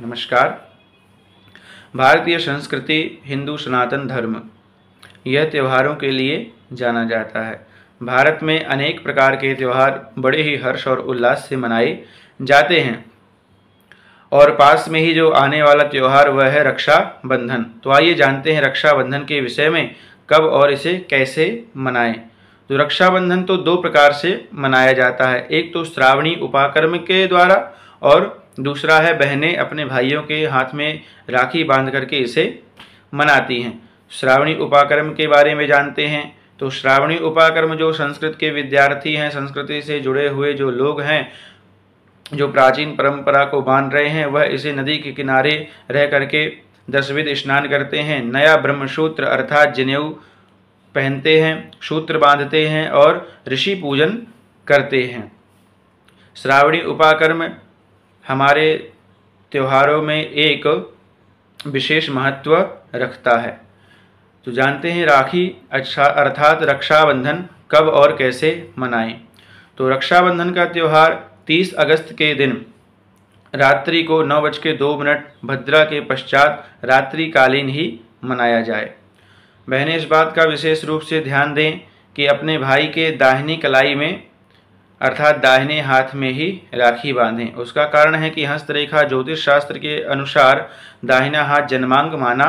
नमस्कार भारतीय संस्कृति हिंदू सनातन धर्म यह त्योहारों के लिए जाना जाता है भारत में अनेक प्रकार के त्यौहार बड़े ही हर्ष और उल्लास से मनाए जाते हैं और पास में ही जो आने वाला त्यौहार वह है रक्षाबंधन तो आइए जानते हैं रक्षाबंधन के विषय में कब और इसे कैसे मनाएं तो रक्षाबंधन तो दो प्रकार से मनाया जाता है एक तो श्रावणी उपाकर्म के द्वारा और दूसरा है बहनें अपने भाइयों के हाथ में राखी बांध करके इसे मनाती हैं श्रावणी उपाक्रम के बारे में जानते हैं तो श्रावणी उपाक्रम जो संस्कृत के विद्यार्थी हैं संस्कृति से जुड़े हुए जो लोग हैं जो प्राचीन परंपरा को मान रहे हैं वह इसे नदी के किनारे रह करके दसविध स्नान करते हैं नया ब्रह्मसूत्र अर्थात जनेऊ पहनते हैं सूत्र बांधते हैं और ऋषि पूजन करते हैं श्रावणी उपाकर्म हमारे त्योहारों में एक विशेष महत्व रखता है तो जानते हैं राखी अच्छा अर्थात रक्षाबंधन कब और कैसे मनाएं तो रक्षाबंधन का त्यौहार 30 अगस्त के दिन रात्रि को नौ बज के दो मिनट भद्रा के पश्चात रात्रिकालीन ही मनाया जाए बहनें इस बात का विशेष रूप से ध्यान दें कि अपने भाई के दाहिनी कलाई में अर्थात दाहिने हाथ में ही राखी बांधें उसका कारण है कि हस्तरेखा ज्योतिष शास्त्र के अनुसार दाहिना हाथ जन्मांग माना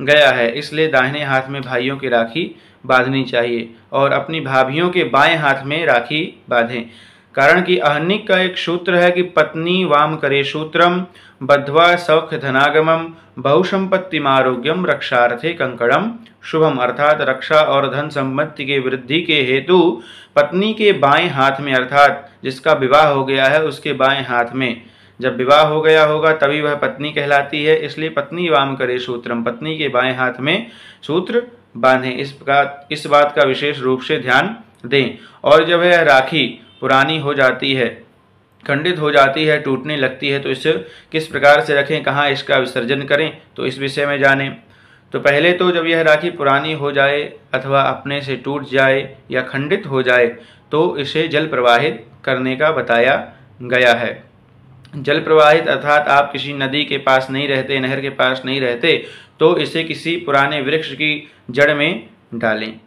गया है इसलिए दाहिने हाथ में भाइयों की राखी बांधनी चाहिए और अपनी भाभियों के बाएं हाथ में राखी बांधें कारण कि अहनिक का एक सूत्र है कि पत्नी वाम करे सूत्रम बद्धवा सौख्य धनागमम बहुसंपत्ति आरोग्यम रक्षार्थे कंकड़म शुभम अर्थात रक्षा और धन संपत्ति के वृद्धि के हेतु पत्नी के बाएं हाथ में अर्थात जिसका विवाह हो गया है उसके बाएं हाथ में जब विवाह हो गया होगा तभी वह पत्नी कहलाती है इसलिए पत्नी वाम करे सूत्रम पत्नी के बाएं हाथ में सूत्र बांधें इस बात इस बात का विशेष रूप से ध्यान दें और जब है राखी पुरानी हो जाती है खंडित हो जाती है टूटने लगती है तो इसे किस प्रकार से रखें कहाँ इसका विसर्जन करें तो इस विषय में जानें तो पहले तो जब यह राखी पुरानी हो जाए अथवा अपने से टूट जाए या खंडित हो जाए तो इसे जल प्रवाहित करने का बताया गया है जल प्रवाहित अर्थात आप किसी नदी के पास नहीं रहते नहर के पास नहीं रहते तो इसे किसी पुराने वृक्ष की जड़ में डालें